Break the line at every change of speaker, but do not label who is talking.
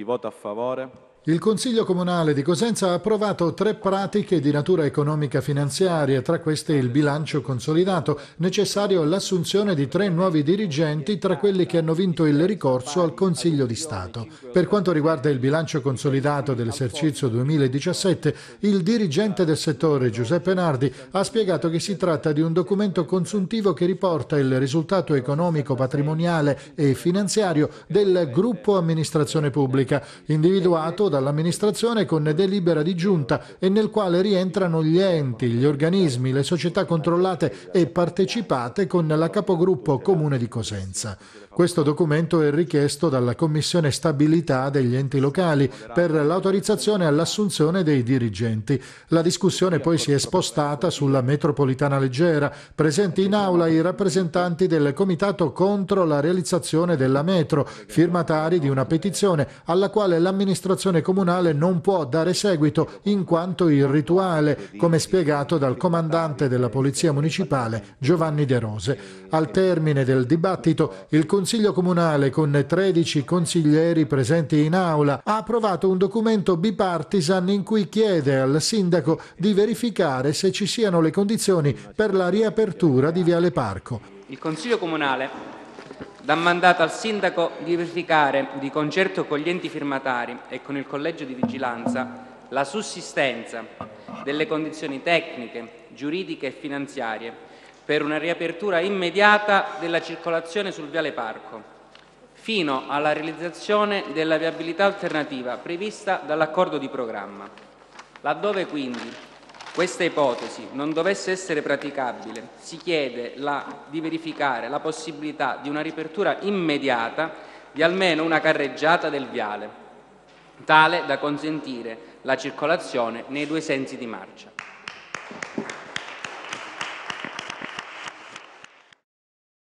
Chi vota a favore? Il Consiglio Comunale di Cosenza ha approvato tre pratiche di natura economica finanziaria, tra queste il bilancio consolidato, necessario all'assunzione di tre nuovi dirigenti tra quelli che hanno vinto il ricorso al Consiglio di Stato. Per quanto riguarda il bilancio consolidato dell'esercizio 2017, il dirigente del settore Giuseppe Nardi ha spiegato che si tratta di un documento consuntivo che riporta il risultato economico, patrimoniale e finanziario del gruppo amministrazione pubblica, individuato dall'amministrazione con delibera di giunta e nel quale rientrano gli enti, gli organismi, le società controllate e partecipate con la capogruppo comune di Cosenza. Questo documento è richiesto dalla Commissione Stabilità degli enti locali per l'autorizzazione all'assunzione dei dirigenti. La discussione poi si è spostata sulla metropolitana leggera, presenti in aula i rappresentanti del Comitato contro la realizzazione della metro, firmatari di una petizione alla quale l'amministrazione amministrazione comunale non può dare seguito in quanto il rituale, come spiegato dal comandante della Polizia Municipale Giovanni De Rose. Al termine del dibattito il Consiglio Comunale con 13 consiglieri presenti in aula ha approvato un documento bipartisan in cui chiede al sindaco di verificare se ci siano le condizioni per la riapertura di Viale Parco.
Il Consiglio Comunale dà mandato al Sindaco di verificare, di concerto con gli enti firmatari e con il Collegio di Vigilanza, la sussistenza delle condizioni tecniche, giuridiche e finanziarie per una riapertura immediata della circolazione sul Viale Parco, fino alla realizzazione della viabilità alternativa prevista dall'accordo di programma, laddove quindi questa ipotesi non dovesse essere praticabile, si chiede la, di verificare la possibilità di una riapertura immediata di almeno una carreggiata del viale, tale da consentire la circolazione nei due sensi di marcia.